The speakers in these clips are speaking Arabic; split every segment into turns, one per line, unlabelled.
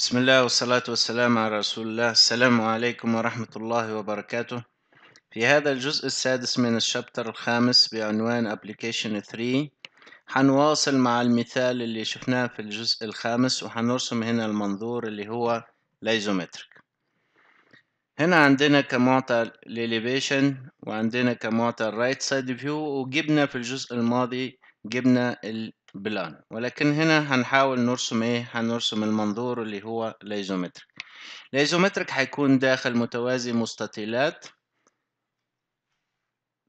بسم الله والصلاة والسلام على رسول الله السلام عليكم ورحمة الله وبركاته في هذا الجزء السادس من الشابتر الخامس بعنوان Application 3 هنواصل مع المثال اللي شفناه في الجزء الخامس وحنرسم هنا المنظور اللي هو ليزومتريك هنا عندنا كمعطى الاليفيشن وعندنا كمعطى الرايت سايد فيو وجبنا في الجزء الماضي جبنا بلان ولكن هنا هنحاول نرسم ايه هنرسم المنظور اللي هو الايزومتريك الايزومتريك هيكون داخل متوازي مستطيلات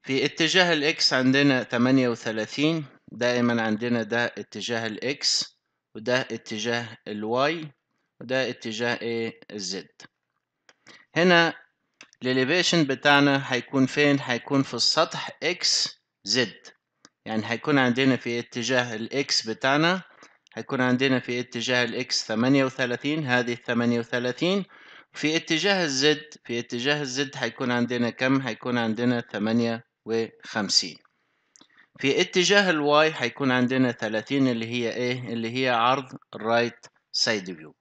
في اتجاه الاكس عندنا 38 دائما عندنا ده اتجاه الاكس وده اتجاه الواي وده اتجاه ايه الزد هنا الاليفيشن بتاعنا هيكون فين هيكون في السطح اكس زد يعني هيكون عندنا في اتجاه الاكس بتاعنا هيكون عندنا في اتجاه الاكس 38 هذه 38 في اتجاه الزد في اتجاه الزد هيكون عندنا كم هيكون عندنا 58 في اتجاه الواي هيكون عندنا 30 اللي هي ايه اللي هي عرض الرايت سايد فيو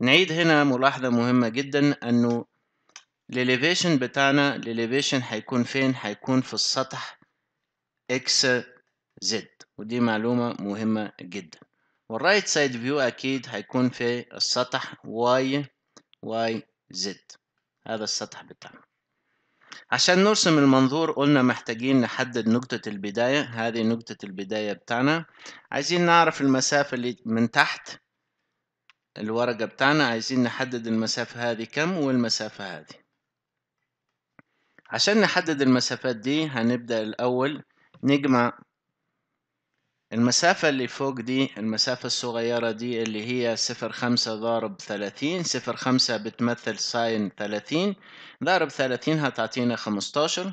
نعيد هنا ملاحظة مهمة جدا انه الاليفيشن بتاعنا الاليفيشن هيكون فين هيكون في السطح اكس زد ودي معلومة مهمة جدا والرايت سايد فيو أكيد هيكون في السطح واي واي زد هذا السطح بتاعنا عشان نرسم المنظور قلنا محتاجين نحدد نقطة البداية هذه نقطة البداية بتاعنا عايزين نعرف المسافة اللي من تحت الورقة بتاعنا عايزين نحدد المسافة هذه كم والمسافة هذه عشان نحدد المسافات دي هنبدأ الأول نجمع المسافة اللي فوق دي المسافة الصغيرة دي اللي هي صفر خمسة ضارب ثلاثين صفر خمسة بتمثل ساين ثلاثين ضارب ثلاثين هتعطينا خمستاشر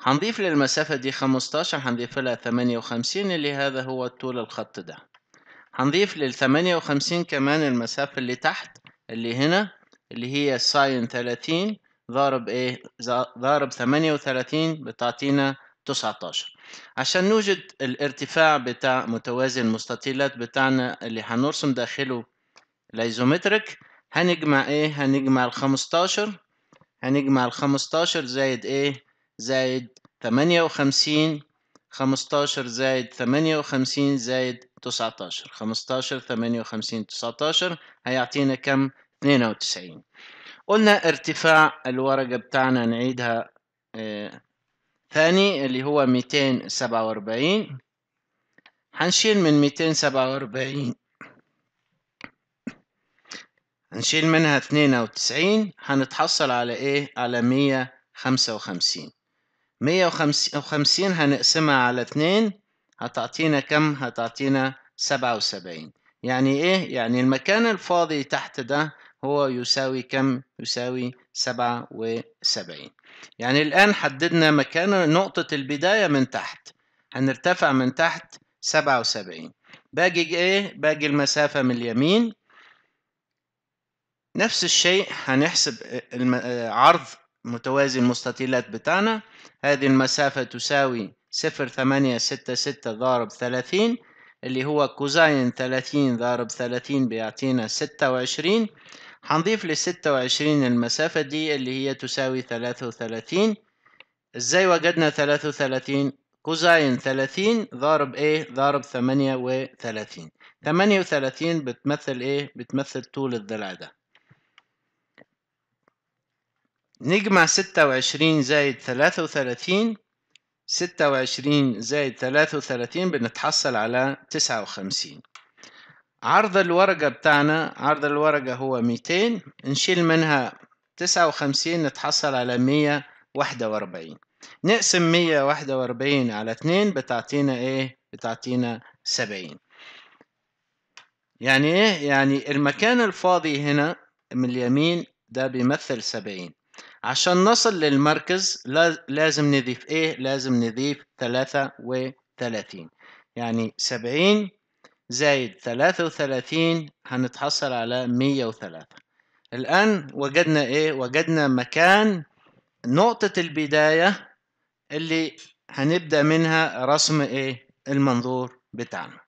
هنضيف للمسافة دي خمستاشر هنضيف لها ثمانية وخمسين اللي هذا هو طول الخط ده هنضيف للثمانية وخمسين كمان المسافة اللي تحت اللي هنا اللي هي ساين ثلاثين ضارب ايه ضارب ثمانية وثلاثين بتعطينا تسعتاشر عشان نوجد الارتفاع بتاع متوازي المستطيلات بتاعنا اللي هنرسم داخله الايزومتريك هنجمع ايه هنجمع الخمستاشر هنجمع الخمستاشر زائد ايه زائد تمانية وخمسين خمستاشر زائد تمانية وخمسين زائد تسعتاشر خمستاشر تمانية وخمسين تسعتاشر هيعطينا كم اتنين وتسعين قلنا ارتفاع الورقة بتاعنا نعيدها اه ثاني اللي هو ميتين سبعة وأربعين هنشيل من ميتين سبعة وأربعين هنشيل منها اثنين أو تسعين هنتحصل على إيه؟ على مية خمسة وخمسين مية وخمسين هنقسمها على اثنين هتعطينا كم؟ هتعطينا سبعة وسبعين يعني إيه؟ يعني المكان الفاضي تحت ده هو يساوي كم؟ يساوي سبعة وسبعين يعني الآن حددنا مكان نقطة البداية من تحت هنرتفع من تحت سبعة وسبعين باقي إيه باقي المسافة من اليمين نفس الشيء هنحسب آه، آه، عرض متوازي المستطيلات بتاعنا هذه المسافة تساوي صفر ثمانية ستة ستة ضارب ثلاثين اللي هو كوزاين ثلاثين ضارب ثلاثين بيعطينا ستة وعشرين هنضيف لل وعشرين المسافة دي اللي هي تساوي ثلاثة وثلاثين ازاي وجدنا ثلاثة وثلاثين كوزاين ثلاثين ضارب ايه ضارب ثمانية وثلاثين ثمانية وثلاثين بتمثل ايه بتمثل طول الضلع ده نجمع ستة وعشرين زائد ثلاثة وثلاثين ستة وعشرين زائد ثلاثة وثلاثين بنتحصل على تسعة وخمسين عرض الورقة بتاعنا عرض الورقة هو ميتين نشيل منها تسعة وخمسين نتحصل على مية واحدة وأربعين نقسم مية واحدة وأربعين على اتنين بتعطينا ايه بتعطينا سبعين يعني ايه يعني المكان الفاضي هنا من اليمين ده بيمثل سبعين عشان نصل للمركز لازم نضيف ايه لازم نضيف ثلاثة وثلاثين يعني سبعين زائد 33 هنتحصل على 103 الآن وجدنا إيه؟ وجدنا مكان نقطة البداية اللي هنبدأ منها رسم إيه؟ المنظور بتاعنا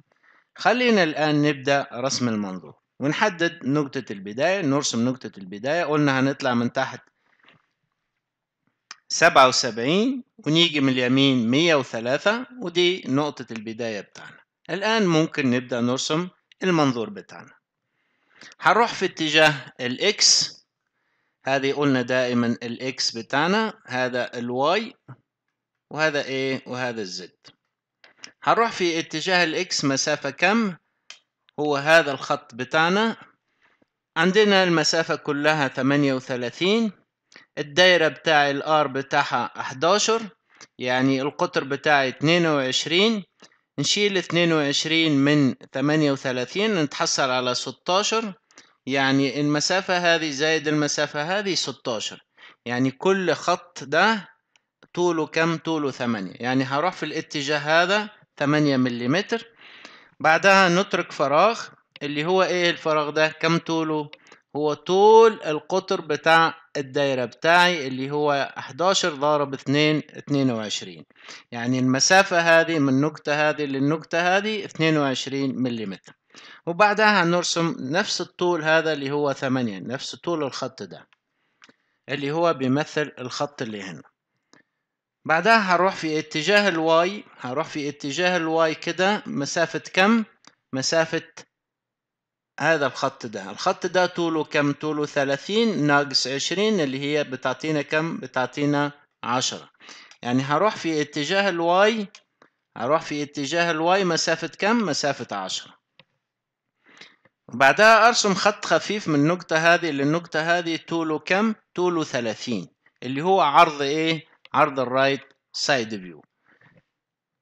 خلينا الآن نبدأ رسم المنظور ونحدد نقطة البداية نرسم نقطة البداية قلنا هنطلع من تحت سبعة وسبعين ونيجي من اليمين مية وثلاثة ودي نقطة البداية بتاعنا الآن ممكن نبدأ نرسم المنظور بتاعنا هنروح في اتجاه الإكس هذه قلنا دائما الإكس بتاعنا هذا الواي وهذا إيه وهذا الزد هنروح في اتجاه الإكس مسافة كم هو هذا الخط بتاعنا عندنا المسافة كلها 38 الدايرة بتاع الار بتاعها 11 يعني القطر بتاعي 22 نشيل 22 وعشرين من 38 نتحصل على ستاشر يعني المسافة هذه زائد المسافة هذه ستاشر يعني كل خط ده طوله كم طوله ثمانية يعني هروح في الاتجاه هذا 8 مليمتر بعدها نترك فراغ اللي هو ايه الفراغ ده كم طوله هو طول القطر بتاع الدايرة بتاعي اللي هو 11 ضارب 2 22 يعني المسافة هذه من النقطة هذه للنقطة هذه 22 ملم وبعدها نرسم نفس الطول هذا اللي هو 8 نفس طول الخط ده اللي هو بيمثل الخط اللي هنا بعدها هروح في اتجاه الواي هروح في اتجاه الواي كده مسافة كم مسافة هذا الخط ده الخط ده طوله كم طوله 30 ناقص 20 اللي هي بتعطينا كم بتعطينا 10 يعني هروح في اتجاه الواي هروح في اتجاه الواي مسافة كم مسافة 10 بعدها ارسم خط خفيف من النقطة هذه للنقطة هذه طوله كم طوله 30 اللي هو عرض ايه عرض الرايت سايد فيو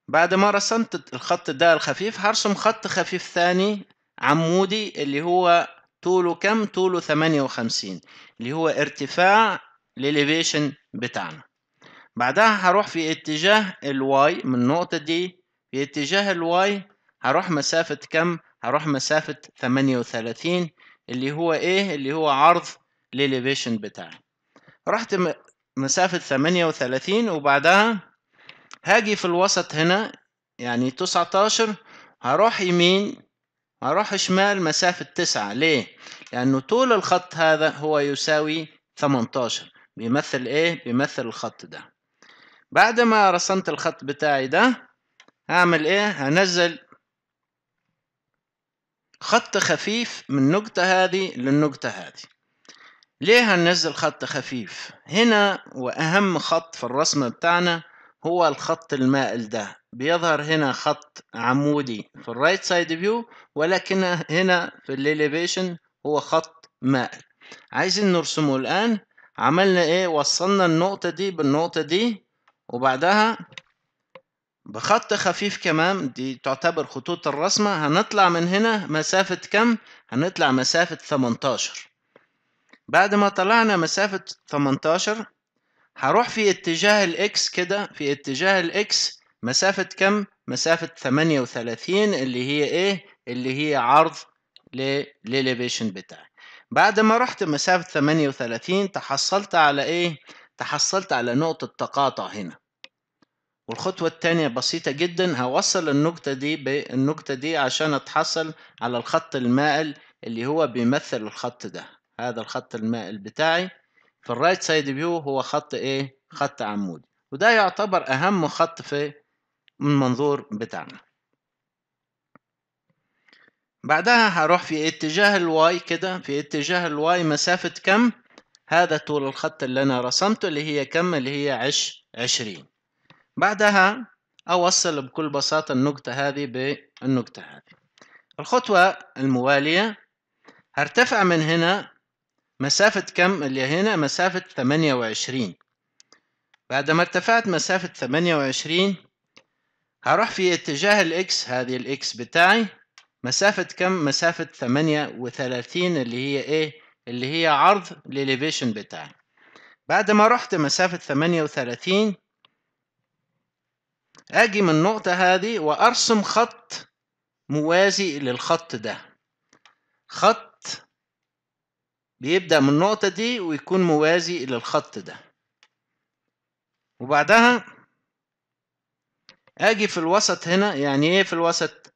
بعد ما رسمت الخط ده الخفيف هرسم خط خفيف ثاني عمودي اللي هو طوله كم طوله 58 اللي هو ارتفاع الاليفيشن بتاعنا بعدها هروح في اتجاه الواي من النقطة دي في اتجاه الواي هروح مسافة كم هروح مسافة 38 اللي هو ايه اللي هو عرض الاليفيشن بتاعي رحت مسافة 38 وبعدها هاجي في الوسط هنا يعني 19 هروح يمين هروح شمال مسافة تسعة ليه؟ لأنه طول الخط هذا هو يساوي 18 بيمثل إيه؟ بيمثل الخط ده بعد ما رسمت الخط بتاعي ده هعمل إيه؟ هنزل خط خفيف من النقطة هذه للنقطة هذه ليه هننزل خط خفيف؟ هنا وأهم خط في الرسمة بتاعنا هو الخط المائل ده بيظهر هنا خط عمودي في الرايت سايد فيو ولكن هنا في الاليفيشن هو خط مائل عايزين نرسمه الآن عملنا ايه وصلنا النقطة دي بالنقطة دي وبعدها بخط خفيف كمان دي تعتبر خطوط الرسمة هنطلع من هنا مسافة كم هنطلع مسافة 18 بعد ما طلعنا مسافة 18 هروح في اتجاه الاكس كده في اتجاه الاكس مسافة كم؟ مسافة 38 اللي هي ايه؟ اللي هي عرض للإليفيشن بتاعي بعد ما رحت مسافة 38 تحصلت على ايه؟ تحصلت على نقطة تقاطع هنا والخطوة التانية بسيطة جدا هوصل النقطة دي بالنقطة دي عشان اتحصل على الخط المائل اللي هو بيمثل الخط ده هذا الخط المائل بتاعي في الرايت سايد فيو هو خط ايه؟ خط عمودي وده يعتبر اهم خط في من منظور بتاعنا بعدها هروح في اتجاه الواي كده في اتجاه الواي مسافة كم هذا طول الخط اللي انا رسمته اللي هي كم اللي هي عش عشرين بعدها اوصل بكل بساطة النقطة هذه بالنقطة هذه الخطوة الموالية هرتفع من هنا مسافة كم اللي هنا مسافة وعشرين بعد ما ارتفعت مسافة ثمانية وعشرين هروح في اتجاه الاكس هذه الاكس بتاعي مسافة كم مسافة 38 اللي هي ايه اللي هي عرض الاليفيشن بتاعي بعد ما رحت مسافة 38 اجي من النقطة هذه وارسم خط موازي للخط ده خط بيبدأ من النقطة دي ويكون موازي للخط ده وبعدها اجي في الوسط هنا يعني ايه في الوسط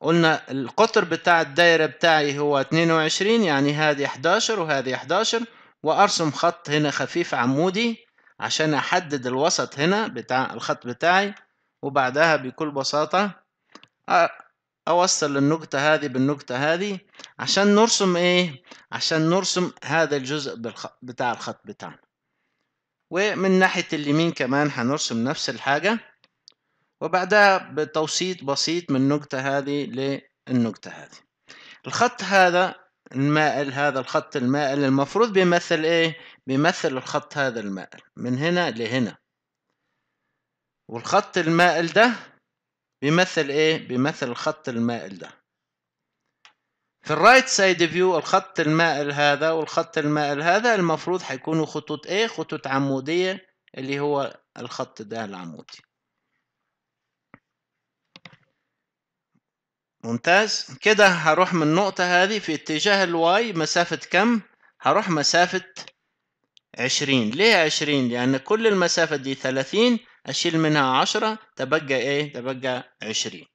قلنا القطر بتاع الدايرة بتاعي هو 22 يعني هذه 11 وهذه 11 وارسم خط هنا خفيف عمودي عشان احدد الوسط هنا بتاع الخط بتاعي وبعدها بكل بساطة اوصل النقطة هذه بالنقطة هذه عشان نرسم ايه عشان نرسم هذا الجزء بتاع الخط بتاعنا ومن ناحية اليمين كمان هنرسم نفس الحاجة وبعدها بتوسيط بسيط من النقطة هذه للنقطة هذه الخط هذا المائل هذا الخط المائل المفروض بيمثل ايه بيمثل الخط هذا المائل من هنا لهنا والخط المائل ده بيمثل ايه بيمثل الخط المائل ده في الرايت سايد فيو الخط المائل هذا والخط المائل هذا المفروض هيكونوا خطوط ايه خطوط عمودية اللي هو الخط ده العمودي ممتاز كده هروح من النقطة هذه في اتجاه الواي مسافة كم؟ هروح مسافة عشرين ليه عشرين؟ لأن كل المسافة دي ثلاثين أشيل منها عشرة تبقى إيه؟ تبقى عشرين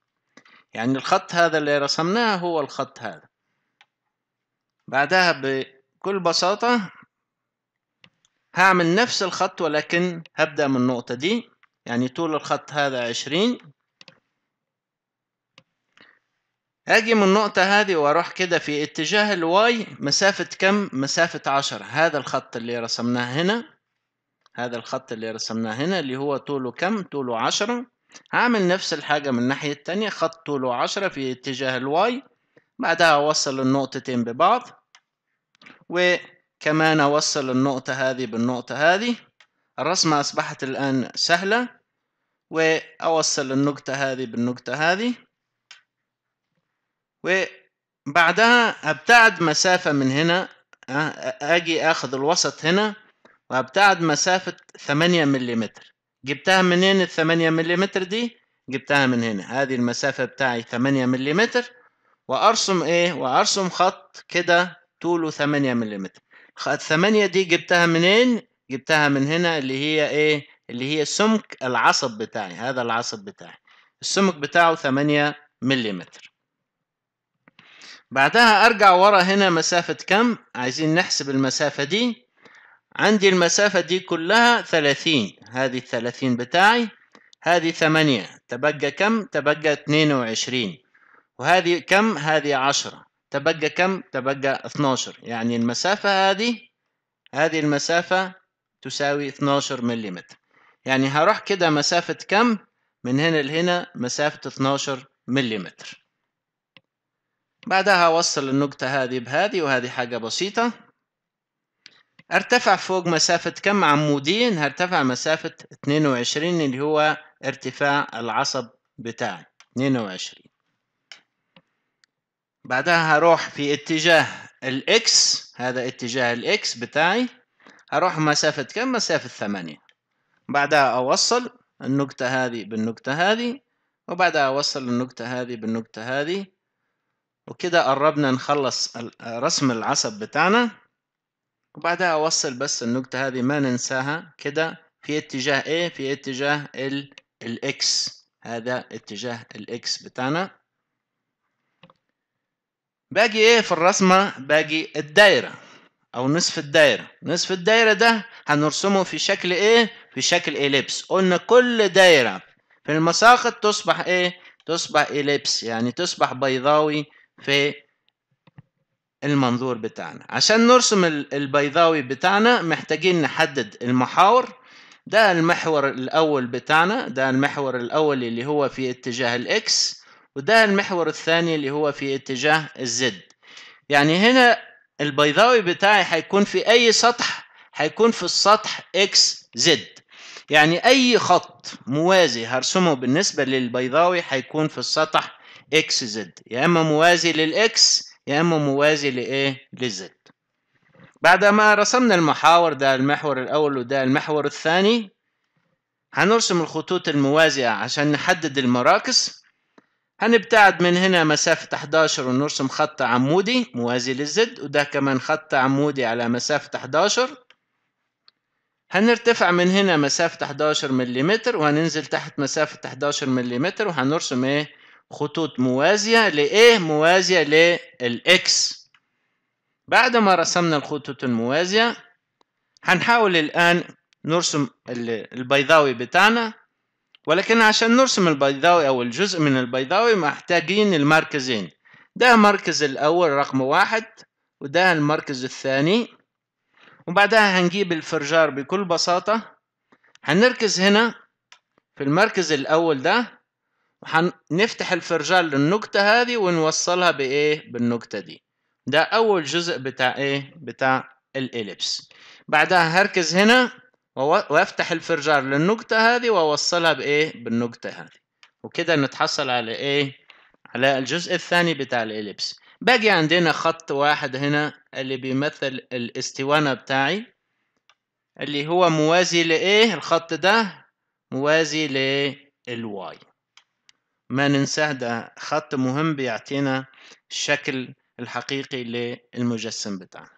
يعني الخط هذا اللي رسمناه هو الخط هذا بعدها بكل بساطة هعمل نفس الخط ولكن هبدأ من النقطة دي يعني طول الخط هذا عشرين هاجي من النقطة هذه واروح كده في اتجاه الواي مسافة كم؟ مسافة عشرة هذا الخط اللي رسمناه هنا هذا الخط اللي رسمناه هنا اللي هو طوله كم؟ طوله عشرة هعمل نفس الحاجة من الناحية التانية خط طوله عشرة في اتجاه الواي بعدها أوصل النقطتين ببعض وكمان أوصل النقطة هذه بالنقطة هذه الرسمة أصبحت الآن سهلة وأوصل النقطة هذه بالنقطة هذه وبعدها ابتعد مسافة من هنا آه، اجي اخد الوسط هنا وابتعد مسافة ثمانية ملم جبتها منين الثمانية مليمتر ملم دي جبتها من هنا هذه المسافة بتاعي ثمانية ملم وارسم ايه وارسم خط كده طوله ثمانية ملم خط دي جبتها منين جبتها من هنا اللي هي ايه اللي هي سمك العصب بتاعي هذا العصب بتاعي السمك بتاعه ثمانية ملم بعدها ارجع ورا هنا مسافة كم عايزين نحسب المسافة دي عندي المسافة دي كلها ثلاثين هذه الثلاثين بتاعي هذه ثمانية تبقى كم تبقى اتنين وعشرين وهذه كم هذه عشرة تبقى كم تبقى اثناشر يعني المسافة هذه هذه المسافة تساوي اثناشر ملم يعني هروح كده مسافة كم من هنا لهنا مسافة اثناشر مليمتر بعدها أوصل النقطة هذه بهذه وهذه حاجة بسيطة ارتفع فوق مسافة كم عمودين هرتفع مسافة 22 اللي هو ارتفاع العصب بتاعي 22 بعدها هروح في اتجاه الاكس هذا اتجاه الاكس بتاعي هروح مسافة كم؟ مسافة 8 بعدها أوصل النقطة هذه بالنقطة هذه وبعدها أوصل النقطة هذه بالنقطة هذه وكده قربنا نخلص رسم العصب بتاعنا وبعدها أوصل بس النقطة هذه ما ننساها كده في اتجاه ايه في اتجاه ال الاكس هذا اتجاه الاكس بتاعنا باقي ايه في الرسمة باقي الدايرة او نصف الدايرة نصف الدايرة ده هنرسمه في شكل ايه في شكل إليبس قلنا كل دايرة في المساقط تصبح ايه تصبح إليبس يعني تصبح بيضاوي في المنظور بتاعنا عشان نرسم البيضاوي بتاعنا محتاجين نحدد المحاور ده المحور الأول بتاعنا ده المحور الأول اللي هو في اتجاه الإكس وده المحور الثاني اللي هو في اتجاه الزد يعني هنا البيضاوي بتاعي هيكون في أي سطح هيكون في السطح إكس زد يعني أي خط موازي هرسمه بالنسبة للبيضاوي هيكون في السطح اكس زد يا اما موازي للاكس يا اما موازي لايه للزد بعد ما رسمنا المحاور ده المحور الاول وده المحور الثاني هنرسم الخطوط الموازية عشان نحدد المراكز هنبتعد من هنا مسافة 11 ونرسم خط عمودي موازي للزد وده كمان خط عمودي على مسافة 11 هنرتفع من هنا مسافة 11 ملم وهننزل تحت مسافة 11 ملم وهنرسم ايه خطوط موازية لإيه موازية للإكس بعد ما رسمنا الخطوط الموازية هنحاول الآن نرسم البيضاوي بتاعنا ولكن عشان نرسم البيضاوي أو الجزء من البيضاوي محتاجين المركزين ده المركز الأول رقم واحد وده المركز الثاني وبعدها هنجيب الفرجار بكل بساطة هنركز هنا في المركز الأول ده هنفتح الفرجال للنقطة هذه ونوصلها بإيه؟ بالنقطة دي ده أول جزء بتاع إيه؟ بتاع الإليبس بعدها هركز هنا وأفتح الفرجال للنقطة هذه وأوصلها بإيه؟ بالنقطة هذه وكده نتحصل على إيه؟ على الجزء الثاني بتاع الإليبس باقي عندنا خط واحد هنا اللي بيمثل الاستوانة بتاعي اللي هو موازي لإيه؟ الخط ده موازي للواي ما ننساه ده خط مهم بيعطينا الشكل الحقيقي للمجسم بتاعنا